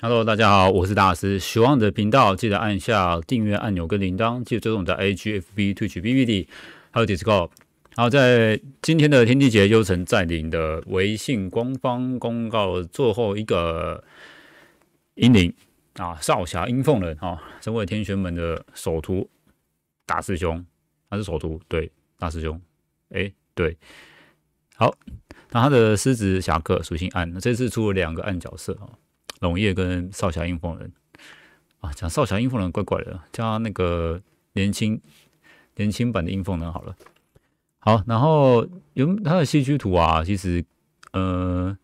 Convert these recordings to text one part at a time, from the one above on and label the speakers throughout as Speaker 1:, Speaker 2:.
Speaker 1: Hello，大家好，我是大师，喜欢我的频道记得按下订阅按钮跟铃铛，记得追踪我的 IGFB Twitch BBD 还有 Discord。好，在今天的天地劫幽城占领的微信官方公告最后一个英灵啊，少侠英凤人哦，身为天玄门的首徒大师兄，他是首徒对大师兄，哎对，好，那他的师侄侠客属性暗，这次出了两个暗角色啊。龙叶跟少侠英凤人啊，讲少侠英凤人怪怪的，加那个年轻年轻版的英凤人好了。好，然后原他的戏剧图啊，其实呃，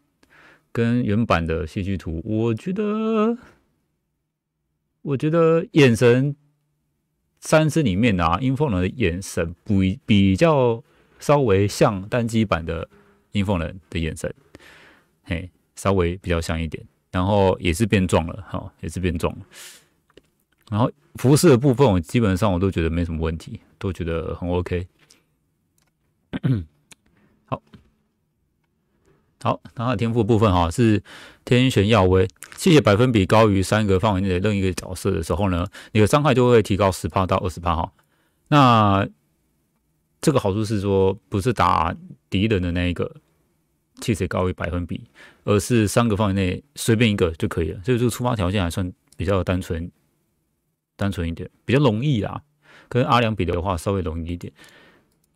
Speaker 1: 跟原版的戏剧图，我觉得我觉得眼神三生里面啊，英凤人的眼神比比较稍微像单机版的英凤人的眼神，嘿，稍微比较像一点。然后也是变壮了，哈，也是变壮了。然后服饰的部分，我基本上我都觉得没什么问题，都觉得很 OK。好，好，然后天赋部分哈是天选耀威，谢谢百分比高于三个范围内的任一个角色的时候呢，你的伤害就会提高十帕到二十帕哈。那这个好处是说，不是打敌人的那一个。气血高于百分比，而是三个范围内随便一个就可以了，所以这个出发条件还算比较单纯，单纯一点，比较容易啦。跟阿良比的话，稍微容易一点。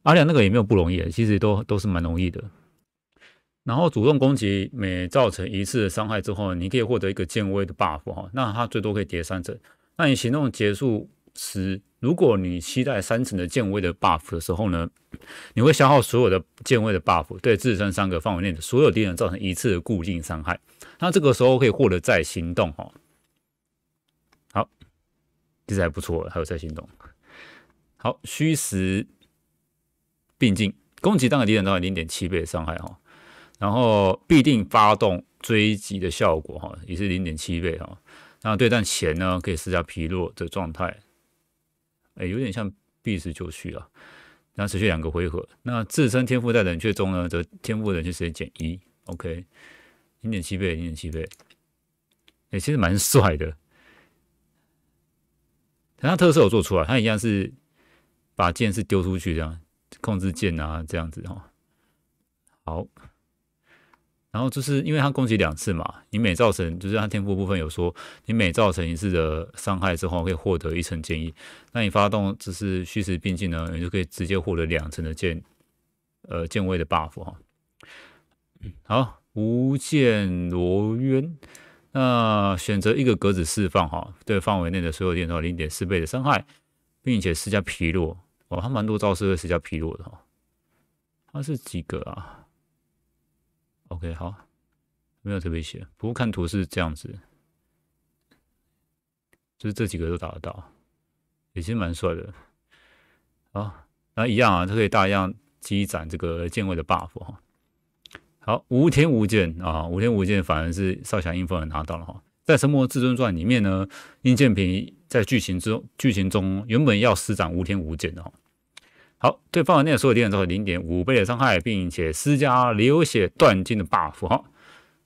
Speaker 1: 阿良那个也没有不容易，其实都都是蛮容易的。然后主动攻击每造成一次伤害之后，你可以获得一个健威的 buff 哈，那它最多可以叠三层。那你行动结束时。如果你期待三层的剑位的 buff 的时候呢，你会消耗所有的剑位的 buff，对自身三个范围内的所有敌人造成一次的固定伤害。那这个时候可以获得再行动哦。好，其实还不错，还有再行动。好，虚实并进，攻击当个敌人造成零点七倍伤害哈。然后必定发动追击的效果哈，也是零点七倍哈。那对战前呢，可以施加疲弱的状态。哎，有点像 B 时就绪啊，然后持续两个回合。那自身天赋在冷却中呢，则天赋冷却时间减一。OK，零点七倍，零点七倍。哎，其实蛮帅的。但他特色有做出来，他一样是把剑是丢出去这样，控制剑啊这样子哈。好。然后就是因为它攻击两次嘛，你每造成就是它天赋部分有说，你每造成一次的伤害之后可以获得一层剑议。那你发动就是虚实并进呢，你就可以直接获得两层的剑呃剑位的 buff 哈。好，无剑罗渊，那选择一个格子释放哈，对范围内的所有电人零点四倍的伤害，并且施加疲弱，哦，它蛮多招式会施加疲弱的哈，它是几个啊？OK，好，没有特别写，不过看图是这样子，就是这几个都打得到，也其实蛮帅的，啊，那一样啊，它可以大量积攒这个键位的 buff 哈。好，无天无剑啊，无天无剑反而是少侠英风拿到了哈。在《神魔至尊传》里面呢，殷建平在剧情之剧情中原本要施展无天无剑哦。好，对范围内的所有敌人造成零点五倍的伤害，并且施加流血断筋的 buff。哈。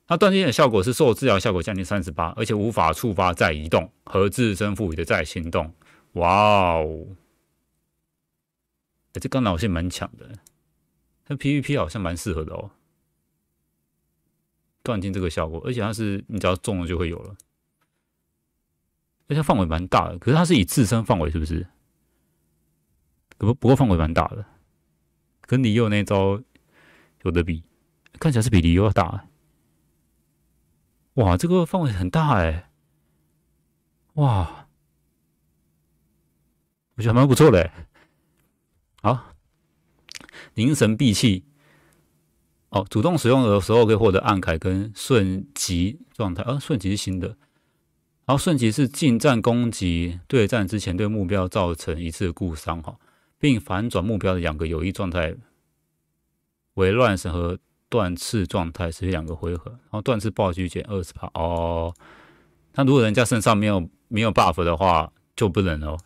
Speaker 1: 那断筋的效果是受治疗效果降低三十八，而且无法触发再移动和自身赋予的再行动。哇哦，这干扰性蛮强的，但 PVP 好像蛮适合的哦。断筋这个效果，而且它是你只要中了就会有了，而且范围蛮大的，可是它是以自身范围，是不是？不不过范围蛮大的，跟李佑那招有的比，看起来是比李佑要大。哇，这个范围很大哎！哇，我觉得还蛮不错的。好，凝神闭气。哦，主动使用的时候可以获得暗凯跟瞬极状态。啊，瞬极是新的，然后瞬极是近战攻击对战之前对目标造成一次固伤哈。并反转目标的两个有益状态为乱神和断翅状态，持续两个回合，然后断翅暴击减二十帕。哦，那如果人家身上没有没有 buff 的话，就不能哦。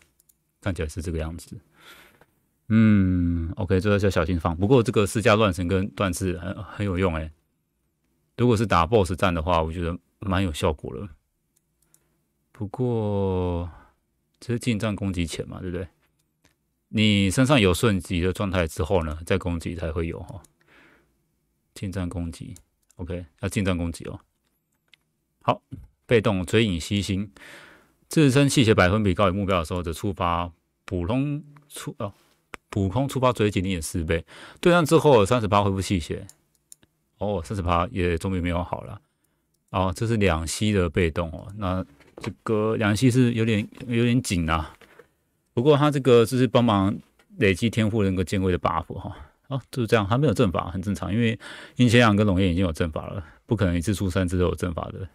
Speaker 1: 看起来是这个样子。嗯，OK，这是要小心放。不过这个施加乱神跟断翅很很有用哎。如果是打 boss 战的话，我觉得蛮有效果了。不过这是近战攻击前嘛，对不对？你身上有瞬击的状态之后呢，再攻击才会有哈。近战攻击，OK，要近战攻击哦。好，被动追影吸星，自身气血百分比高于目标的时候，就触发普通出哦，普通触发追击力的四倍。对战之后三十八恢复气血，哦，三十八也总比没有好了。哦，这是两吸的被动哦。那这个两吸是有点有点紧啊。不过他这个就是帮忙累积天赋人格键位的 buff 哈，哦，就是这样，还没有阵法，很正常，因为阴千阳跟龙炎已经有阵法了，不可能一次出三次都有阵法的。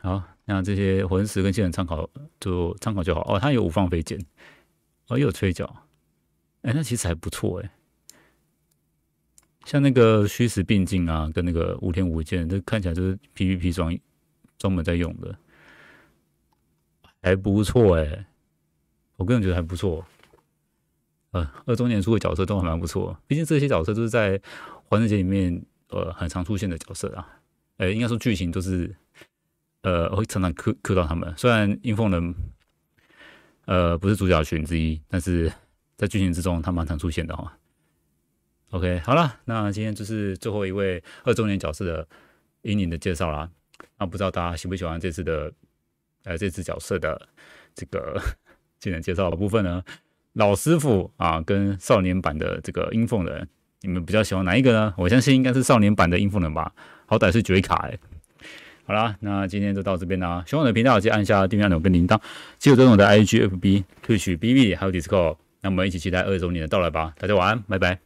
Speaker 1: 好，那这些魂石跟技能参考就参考就好哦。他有五放飞剑，哦，又有吹角，哎，那其实还不错哎。像那个虚实并进啊，跟那个五天五剑，这看起来就是 PVP 专专门在用的，还不错哎。我个人觉得还不错，呃，二周年出的角色都还蛮不错，毕竟这些角色都是在《环城节》里面呃很常出现的角色啊。呃，应该说剧情都是呃会常常磕磕到他们。虽然英凤人呃不是主角群之一，但是在剧情之中他蛮常出现的哈。OK，好了，那今天就是最后一位二周年角色的英影的介绍啦。那不知道大家喜不喜欢这次的呃这次角色的这个。现在介绍的部分呢，老师傅啊，跟少年版的这个音凤人，你们比较喜欢哪一个呢？我相信应该是少年版的音凤人吧，好歹是绝卡哎。好啦，那今天就到这边啦。喜欢我的频道，记得按下订阅按钮跟铃铛，记得关我的 IGFB、Twitch、BB 还有 Discord。那我们一起期待二十周年的到来吧。大家晚安，拜拜。